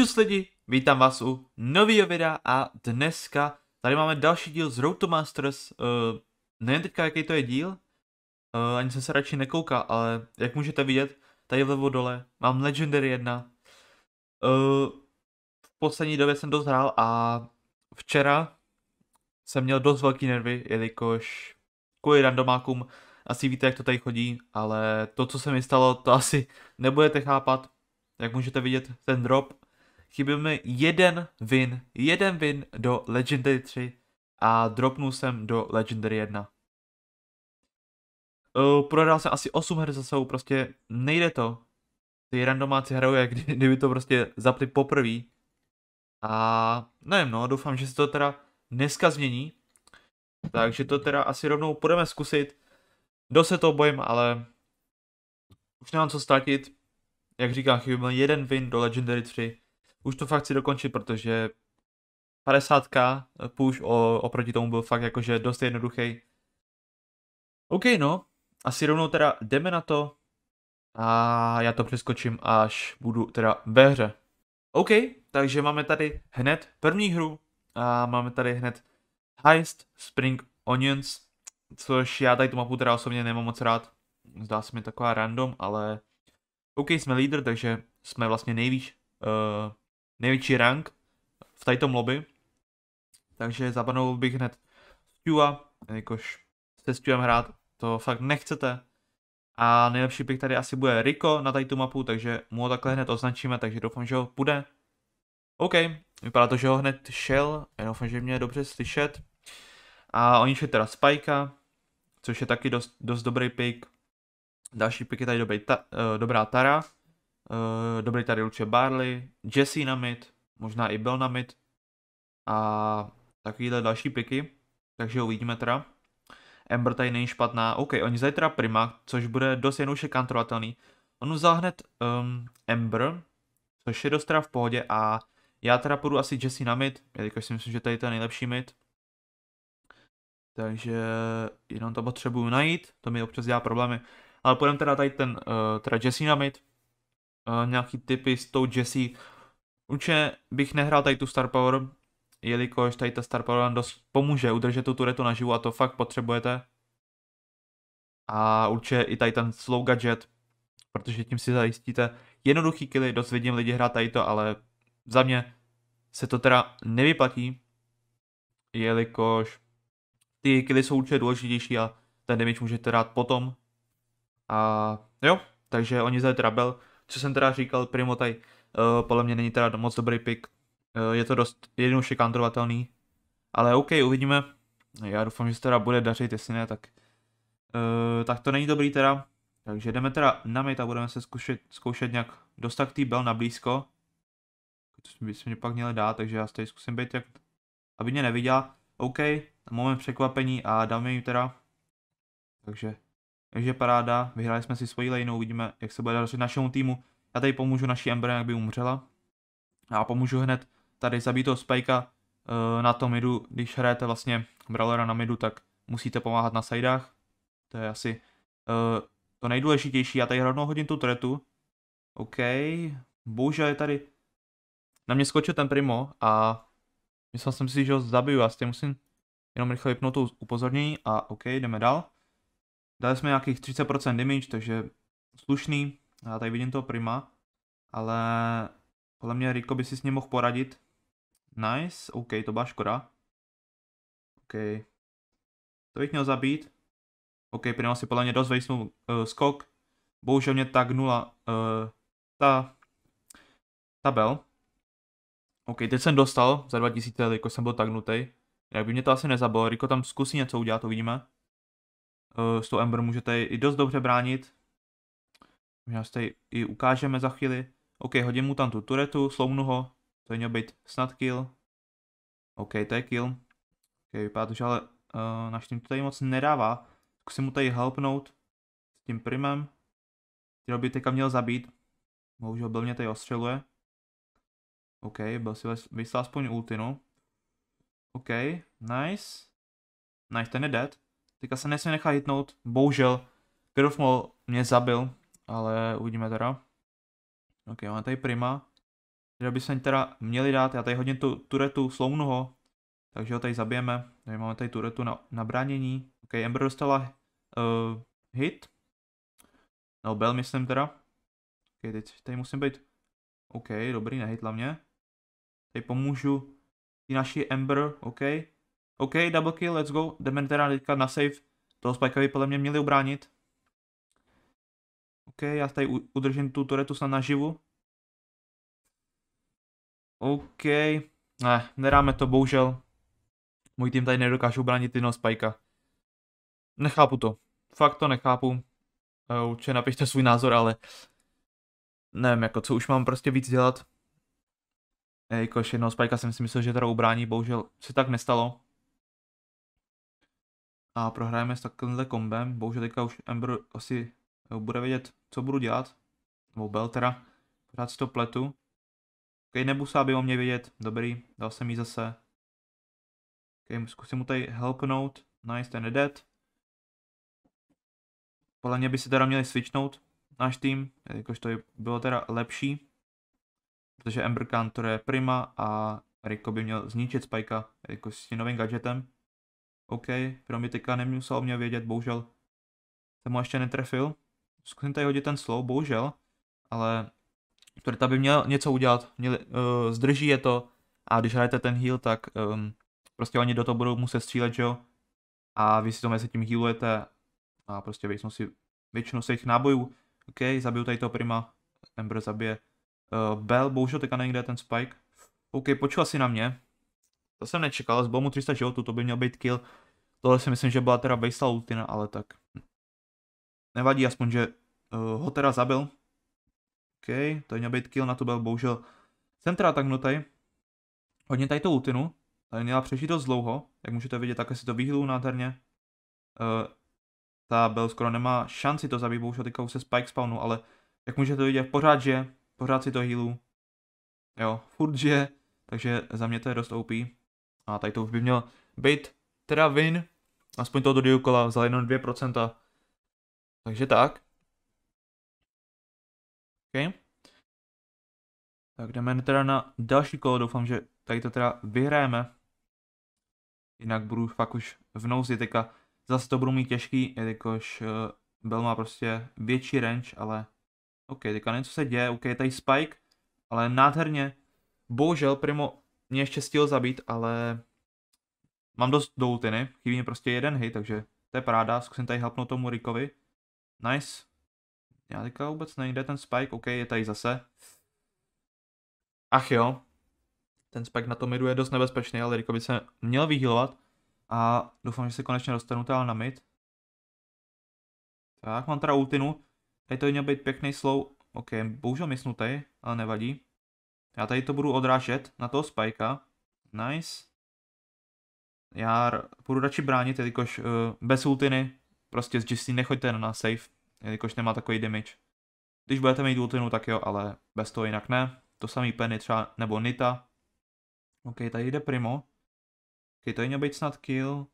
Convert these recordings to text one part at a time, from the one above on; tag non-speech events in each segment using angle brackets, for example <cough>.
Čus lidi, vítám vás u nového videa a dneska tady máme další díl z Road to Masters. Uh, nevím teďka, jaký to je díl, uh, ani jsem se radši nekoukal, ale jak můžete vidět, tady vlevo dole mám Legendary 1. Uh, eh, v poslední době jsem dost hrál a včera jsem měl dost velký nervy, jelikož kvůli randomákům asi víte, jak to tady chodí, ale to, co se mi stalo, to asi nebudete chápat. Jak můžete vidět, ten drop chyběl mi jeden win, jeden win do Legendary 3 a dropnul jsem do Legendary 1. Uh, eh, prohrál jsem asi 8 her za sebou, prostě nejde to. Ty randomáci hrajou, jak kdy, kdyby to prostě zapli poprvé. A nevím, no, doufám, že se to teda dneska změní. Takže to teda asi rovnou budeme zkusit. Do se to bojím, ale už nemám co ztratit. Jak říkám, chybí jeden win do Legendary 3 už to fakt chci dokončit, protože 50 eh, push o, oproti tomu byl fakt jakože dost jednoduchý. OK, no, asi rovnou teda jdeme na to a já to přeskočím, až budu teda ve hře. OK, takže máme tady hned první hru a máme tady hned Heist Spring Onions, což já tady tu mapu teda osobně nemám moc rád. Zdá se mi taková random, ale OK, jsme lídr, takže jsme vlastně nejvíc uh, největší rank v této lobby. Takže zabanul bych hned Stua, jakož se Stuem hrát to fakt nechcete. A nejlepší pick tady asi bude Rico na tady tu mapu, takže mu ho takhle hned označíme, takže doufám, že ho bude. OK, vypadá to, že ho hned šel, já doufám, že mě je dobře slyšet. A oni šli teda Spajka, což je taky dost, dost dobrý pick. Další pick je tady dobrý ta, uh, dobrá Tara. Uh, dobrý tady určitě Barley, Jesse na mid, možná i Bill na mid a takovýhle další piky, takže uvidíme teda. Ember tady není špatná, OK, oni vzali teda Prima, což bude dost jednoduše kontrolovatelný. On vzal hned um, ehm, Ember, což je dost teda v pohodě a já teda půjdu asi Jesse na mid, jelikož si myslím, že tady to je nejlepší mid. Takže jenom to potřebuju najít, to mi občas dělá problémy. Ale půjdeme teda tady ten, uh, teda Jesse na mid, uh, nějaký typy s tou Jessie. Určitě bych nehrál tady tu Star Power, jelikož tady ta Star Power nám dost pomůže udržet tu turetu naživu a to fakt potřebujete. A určitě i tady ten slow gadget, protože tím si zajistíte jednoduchý killy, dost vidím lidi hrát tady to, ale za mě se to teda nevyplatí, jelikož ty killy jsou určitě důležitější a ten damage můžete dát potom. A jo, takže oni za rabel co jsem teda říkal, tady uh, podle mě není teda moc dobrý pick. Uh, je to dost jednoduše šikandrovatelný. Ale OK, uvidíme. Já doufám, že se teda bude dařit, jestli ne, tak, uh, tak to není dobrý teda. Takže jdeme teda na mate a budeme se zkušet, zkoušet nějak dostat tý bel na blízko. To by se mě pak měli dát, takže já tady zkusím být, jak, aby mě neviděla. OK, moment překvapení a dáme jim teda. Takže takže paráda, vyhráli jsme si svoji lane, uvidíme, jak se bude dařit našemu týmu. Já tady pomůžu naší Ember, jak by umřela. A pomůžu hned tady zabít toho Spikea eh, na tom midu, když hrajete vlastně Brawlera na midu, tak musíte pomáhat na sideách. To je asi uh, to nejdůležitější. Já tady rovnou hodím tu tretu. OK. Bohužel je tady. Na mě skočil ten Primo a myslel jsem si, že ho zabiju. Já s tím musím jenom rychle vypnout to upozornění a OK, jdeme dál. Dali jsme nějakých 30% damage, takže slušný. Já tady vidím toho Prima, ale podle mě Riko by si s ním mohl poradit. Nice, OK, to byla škoda. OK. To bych měl zabít. OK, Prima si podle mě dost vejsnul uh, skok. Bohužel mě tak nula. Uh, ta... Tabel. OK, teď jsem dostal za 2000, jako jsem byl tagnutý. Jak by mě to asi nezabilo, Riko tam zkusí něco udělat, to vidíme. Eh, s tou Ember můžete i dost dobře bránit. Možná se i ukážeme za chvíli. OK, hodím mu tam tu turetu, sloumnu ho. To je měl být snad kill. OK, to je kill. OK, vypadá to, že ale uh, náš tým to tady moc nedává. Zkusím mu tady helpnout s tím primem. Kterého by teďka měl zabít. Bohužel byl mě tady ostřeluje. OK, byl si vyslal aspoň ultinu. OK, nice. Nice, ten je dead. Teďka se nesmí nechat hitnout, bohužel. Krvmol mě zabil, ale uvidíme teda. Ok, máme tady Prima. Teda se teda měli dát, já tady hodně tu turetu slounu ho, takže ho tady zabijeme. Tady máme tady turetu na, na bránění. Ok, Ember dostala uh, hit. No, Bell myslím teda. Ok, teď tady musím být. Ok, dobrý, nehitla mě. Tady pomůžu Ty naši Ember, ok. OK, double kill, let's go. Jdeme teda teďka na save. Toho spikeovi podle mě měli obránit. OK, já tady udržím tu turetu snad naživu. OK. Ne, nedáme to, bohužel. Můj tým tady nedokáže ubránit jednoho spajka. Nechápu to. Fakt to nechápu. Eh, určitě napište svůj názor, ale nevím, jako co už mám prostě víc dělat. Jakož jednoho spajka jsem si myslel, že teda ubrání, bohužel se tak nestalo a prohrajeme s takovýmhle kombem. Bohužel teďka už Ember asi eh, bude vědět, co budu dělat. Nebo Beltera, teda. Pořád si to pletu. Ok, nebusa aby o mě vědět. Dobrý, dal jsem jí zase. Ok, zkusím mu tady helpnout. Nice, ten dead. Podle mě by si teda měli switchnout náš tým, jakož to bylo teda lepší. Protože Ember Cantor je prima a Rico by měl zničit Spikea jako s tím novým gadgetem. OK, teďka nemusel o mě vědět, bohužel jsem ho ještě netrefil. Zkusím tady hodit ten slow, bohužel, ale Torta by měl něco udělat, měl, uh, eh, zdrží je to a když hrajete ten heal, tak um, prostě oni do toho budou muset střílet, že jo? A vy si to mezi tím healujete a prostě většinou si většinu svých nábojů. OK, zabiju tady toho prima, Ember zabije. Uh, Bell, bohužel teďka někde kde ten spike. OK, počul si na mě. To jsem nečekal, ale zbylo mu 300 životů, to by měl být kill. Tohle si myslím, že byla teda base ultina, ale tak. Nevadí, aspoň, že uh, ho teda zabil. OK, to měl být kill, na to byl bohužel centra tagnutý. Hodně tady to ultinu, tady měla přežít dost dlouho, jak můžete vidět, také si to vyhýlů nádherně. Uh, ta Bell skoro nemá šanci to zabít, bohužel teďka už se Spike spawnu, ale jak můžete vidět, pořád je, pořád si to healu. Jo, furt žije, takže za mě to je dost OP. A tady to už by měl být teda win. Aspoň toho do kola vzal jenom 2%. Takže tak. Ok, Tak jdeme teda na další kolo, doufám, že tady to teda vyhrajeme. Jinak budu fakt už v nouzi, teďka zase to budu mít těžký, jelikož eh, Bell má prostě větší range, ale OK, teďka něco se děje, OK, tady Spike, ale nádherně. Bohužel Primo mě ještě stihl zabít, ale mám dost do ultiny, chybí mi prostě jeden hit, takže to je paráda, zkusím tady helpnout tomu Rickovi. Nice. Já teďka vůbec nejde ten spike, ok, je tady zase. Ach jo. Ten spike na tom midu je dost nebezpečný, ale Ricko by se měl vyhýlovat. A doufám, že se konečně dostanu teda na mid. Tak, mám teda ultinu. Tady to měl být pěkný slow. Ok, bohužel mysnutý, ale nevadí. Já tady to budu odrážet na toho spajka. Nice. Já budu radši bránit, jelikož uh, bez ultiny, prostě z GC nechoďte na safe, jelikož nemá takový damage. Když budete mít ultinu, tak jo, ale bez toho jinak ne. To samý Penny třeba, nebo Nita. OK, tady jde Primo. OK, je měl být snad kill.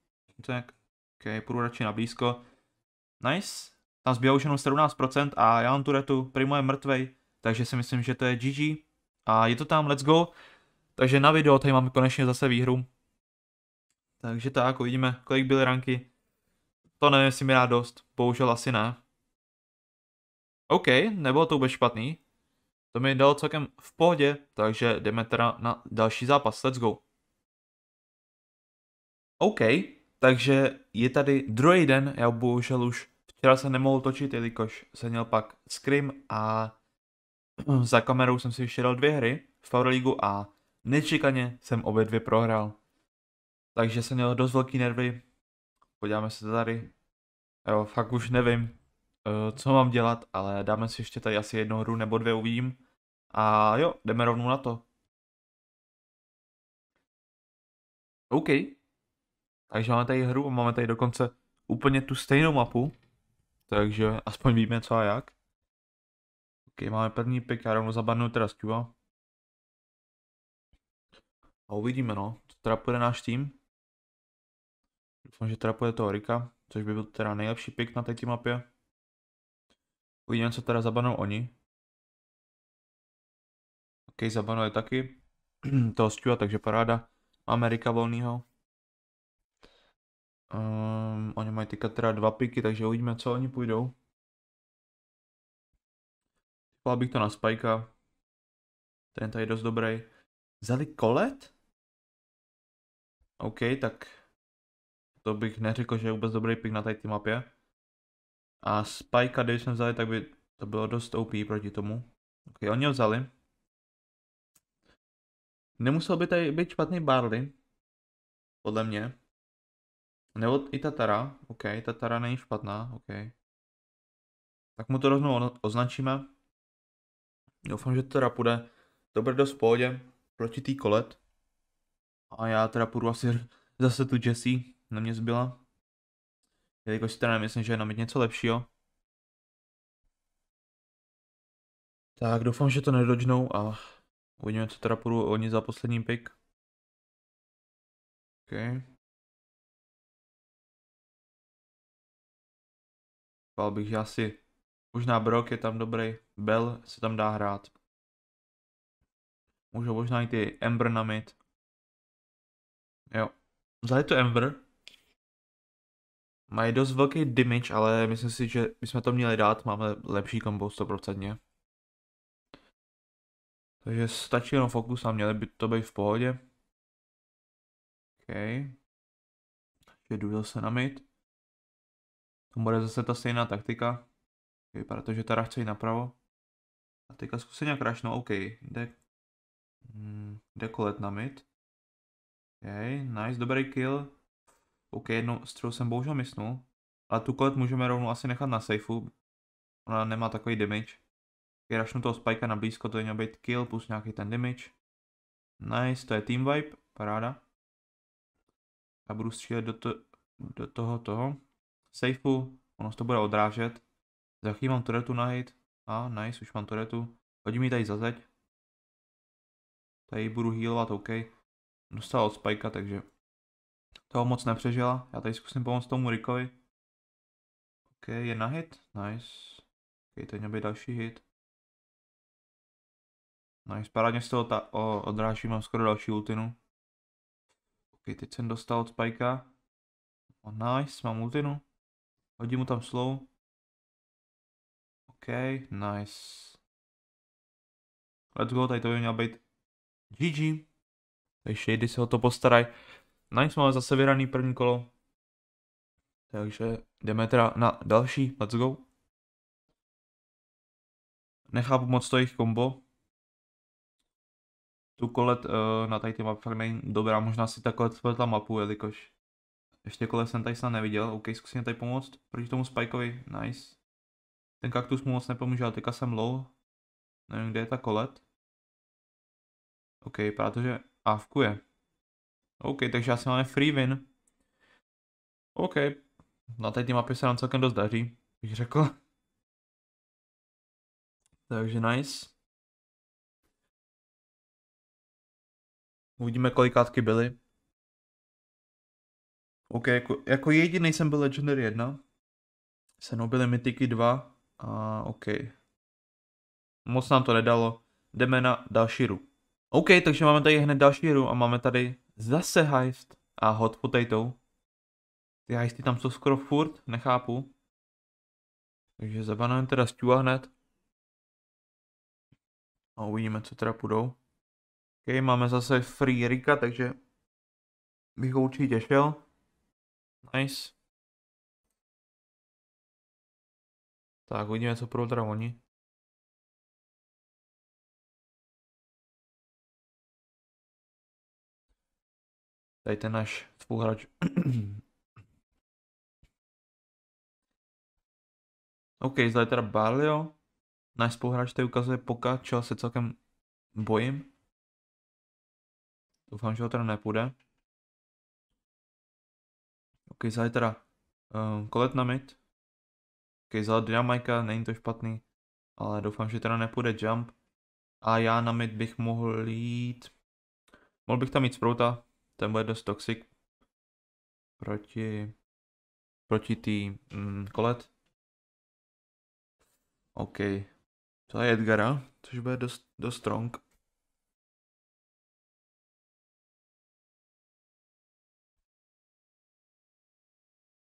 Tak, OK, půjdu radši na blízko. Nice. Tam zbývá už jenom 17% a já mám tu retu. Primo je mrtvej, takže si myslím, že to je GG. A je to tam, let's go. Takže na video tady máme konečně zase výhru. Takže tak, uvidíme, kolik byly ranky. To nevím, jestli mi rád dost. Bohužel asi ne. OK, nebylo to vůbec špatný. To mi dalo celkem v pohodě, takže jdeme teda na další zápas. Let's go. OK, takže je tady druhý den, já bohužel už včera se nemohl točit, jelikož jsem měl pak scrim a <clears throat> Za kamerou jsem si vyšedal dvě hry v League a nečekaně jsem obě dvě prohrál. Takže jsem měl dost velký nervy. Podíváme se tady. Jo, fakt už nevím, eh, co mám dělat, ale dáme si ještě tady asi jednu hru nebo dvě uvidím. A jo, jdeme rovnou na to. OK. Takže máme tady hru a máme tady dokonce úplně tu stejnou mapu. Takže aspoň víme co a jak. OK, máme první pick, já rovnou zabarnu teda Stewa. A uvidíme no, co teda půjde náš tým. Doufám, že teda půjde toho Rika, což by byl teda nejlepší pick na této mapě. Uvidíme, co teda zabanou oni. OK, zabanuje taky <clears throat> toho Stewa, takže paráda. Máme Rika volnýho. Um, oni mají teďka teda dva piky, takže uvidíme, co oni půjdou. Chval bych to na Spajka. Ten tady je dost dobrý. Vzali kolet? OK, tak to bych neřekl, že je vůbec dobrý pick na tady mapě. A Spajka, když jsme vzali, tak by to bylo dost OP proti tomu. OK, oni ho vzali. Nemusel by tady být špatný Barley, podle mě. Nebo i Tatara, OK, Tatara není špatná, OK. Tak mu to rovnou označíme. Doufám, že to teda půjde dobře do spodě proti tý kolet. A já teda půjdu asi <laughs> zase tu Jessie, na mě zbyla. Jelikož si teda nemyslím, že je na něco lepšího. Tak doufám, že to nedočnou a uvidíme, co teda půjdu oni za poslední pick. OK. Pál bych, že asi Možná Brock je tam dobrý, Bell se tam dá hrát. Můžu možná i ty Ember mid. Jo. Vzali to Ember. Mají dost velký damage, ale myslím si, že bychom to měli dát. Máme lepší combo 100%. Takže stačí jenom fokus a měli by to být v pohodě. OK. Takže jdu zase na mid. To bude zase ta stejná taktika. Okay, protože teda chce jít napravo. A teďka zkusí nějak rašnout, OK, jde, mm, jde kolet na mid. OK, nice, dobrý kill. OK, jednu střelu jsem bohužel misnul. Ale tu kolet můžeme rovnou asi nechat na safeu. Ona nemá takový damage. OK, rašnu toho spajka na blízko, to je měl být kill plus nějaký ten damage. Nice, to je team vibe, paráda. A budu střílet do, to, do toho toho. Safeu, ono to bude odrážet. Za chvíli mám turetu najít. A, ah, nice, už mám turetu. Hodí mi tady za zeď. Tady budu healovat, OK. Dostala od spajka, takže toho moc nepřežila. Já tady zkusím pomoct tomu Rikovi. OK, je na hit, nice. OK, teď měl být další hit. Nice, parádně z toho ta, o, odráží, mám skoro další ultinu. OK, teď jsem dostal od spajka. Oh, nice, mám ultinu. Hodím mu tam slow. Okay, nice. Let's go, tady to by měl být GG. Takže Shady se o to postaraj. Nice, máme zase vyraný první kolo. Takže jdeme teda na další, let's go. Nechápu moc to jejich kombo. Tu kolet uh, na tady ty mapy fakt není dobrá, možná si takhle spletla mapu, jelikož ještě kolet jsem tady snad neviděl. OK, zkusím tady pomoct proti tomu Spikeovi, nice. Ten kaktus mu moc nepomůže, ale teďka jsem low. Nevím, kde je ta kolet. OK, protože Avku je. OK, takže asi máme free win. OK, na té mapě se nám celkem dost daří, bych řekl. <laughs> Takže nice. Uvidíme, kolikátky byly. OK, jako, jako jediný jsem byl Legendary 1. Se byly Mythiky 2, a OK. Moc nám to nedalo. Jdeme na další ru. OK, takže máme tady hned další ru a máme tady zase heist a hot potato. Ty heisty tam jsou skoro furt, nechápu. Takže zabanujeme teda Stewa hned. A uvidíme, co teda půjdou. OK, máme zase free Rika, takže bych ho určitě šel. Nice. Tak, uvidíme, co budou teda oni. Tady ten náš spoluhráč. <clears throat> OK, je teda Barlio. Náš spoluhráč tady ukazuje poka, čeho se celkem bojím. Doufám, že ho teda nepůjde. OK, je teda um, eh, kolet na mid. Kejzala dynamika, není to špatný. Ale doufám, že teda nepůjde jump. A já na mid bych mohl jít... Mohl bych tam mít Sprouta, ten bude dost toxic. Proti... Proti tý mm, kolet. OK. To je Edgara, což bude dost, dost strong.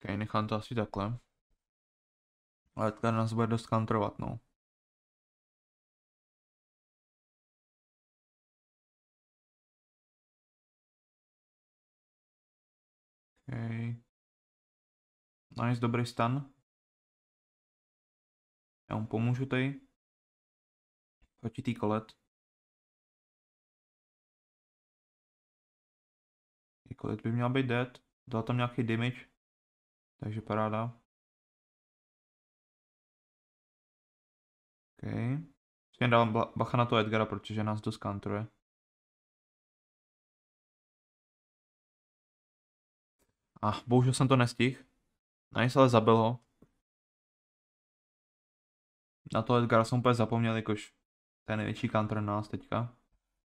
OK, nechám to asi takhle. Ale teďka nás bude dost kantrovat, no. Okay. Nice, dobrý stan. Já mu pomůžu tady. Proti tý kolet. Kolet by měl být dead. Dal tam nějaký damage. Takže paráda. Okay. Jen dávám bacha na to Edgara, protože nás dost counteruje. A ah, bohužel jsem to nestihl. Nice, ale zabil ho. Na to Edgara jsem úplně zapomněl, jakož to je největší counter na nás teďka.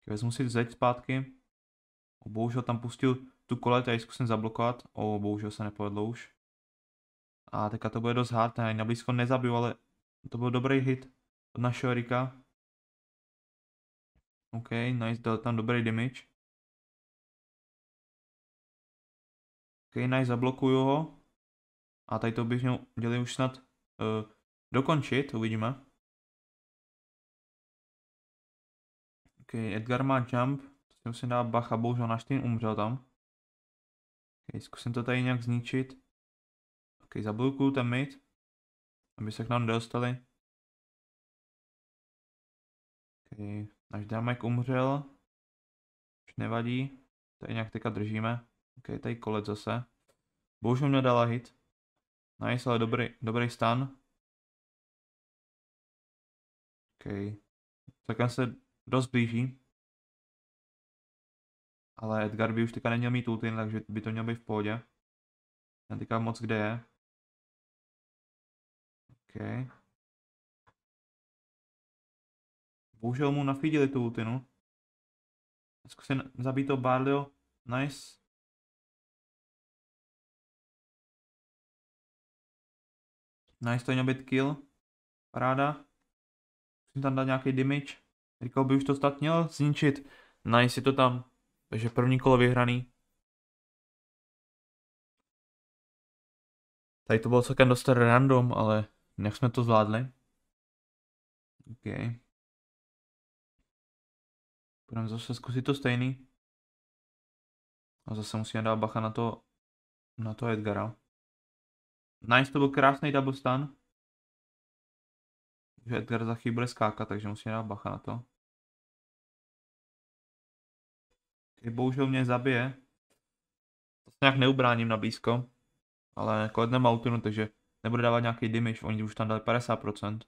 Vezmu si zeď zpátky. Oh, bohužel tam pustil tu kole, tady zkusím zablokovat. O, bohužel se nepovedlo už. A teďka to bude dost hard, já na blízko nezabiju, ale to byl dobrý hit našeho Rika. OK, nice, dal tam dobrý damage. OK, nice, zablokuju ho. A tady to bych měl, už snad uh, dokončit, uvidíme. OK, Edgar má jump, to si musím dát bacha, bohužel tým umřel tam. OK, zkusím to tady nějak zničit. OK, zablokuju ten mid, aby se k nám dostali. Okay. Náš dámek umřel. Už nevadí. Tady nějak teďka držíme. OK, tady kolec zase. Bohužel mě dala hit. Nice, ale dobrý, dobrý stan. OK. Takhle se dost blíží. Ale Edgar by už teďka neměl mít ulty, takže by to mělo být v pohodě. Já teďka moc kde je. Okay. Bohužel mu nafídili tu ultinu. No. Zkusí zabít to Barlio. Nice. Nice, to měl být kill. Paráda. Musím tam dát nějaký damage. Říkal by už to snad měl zničit. Nice je to tam. Takže první kolo vyhraný. Tady to bylo celkem dost random, ale nech jsme to zvládli. Okay. Budeme zase zkusit to stejný. A zase musíme dát bacha na to, na to Edgara. Nice, to byl krásný double stun. Že Edgar za chvíli bude skákat, takže musíme dát bacha na to. Ty bohužel mě zabije. To se nějak neubráním na blízko. Ale kolednem jako autinu, takže nebude dávat nějaký damage, oni už tam dali 50%.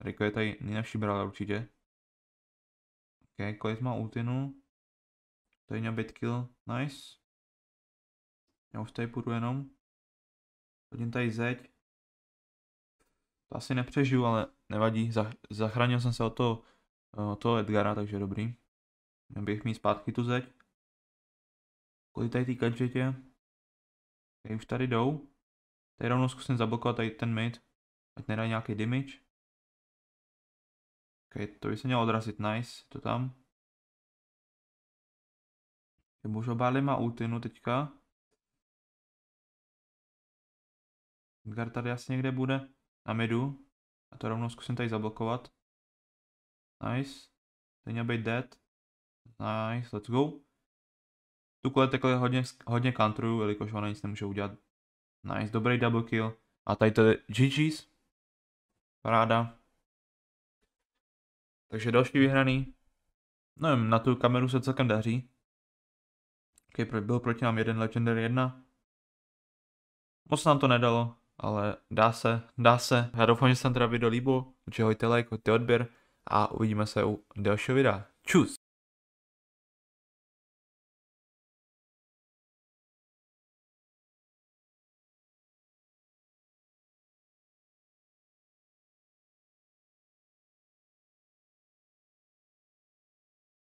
Riko je tady nejlepší bral určitě. Okay, kolik má ultinu. Tady je 5 kill, nice. Já už tady půjdu jenom. Hodím tady zeď. To asi nepřežiju, ale nevadí. Zachránil jsem se od toho, eh, od toho Edgara, takže dobrý. Měl bych mít zpátky tu zeď. Kolik tady týkat tě? Okay, už tady jdou. Tady rovnou zkusím zablokovat tady ten mid. Ať nedá nějaký damage to by se mělo odrazit, nice, to tam. Můžu obálím má útinu teďka. Gar tady asi někde bude. Na midu. A to rovnou zkusím tady zablokovat. Nice. Ten měl být dead. Nice, let's go. Tu kole takhle hodně, hodně counteruju, jelikož ona nic nemůže udělat. Nice, dobrý double kill. A tady to je GG's. Paráda. Takže další vyhraný. No na tu kameru se celkem daří. Okay, byl proti nám jeden Legendary 1. Moc nám to nedalo, ale dá se, dá se. Já doufám, že se vám teda video líbilo, určitě hojte like, hojte odběr a uvidíme se u dalšího videa. Čus!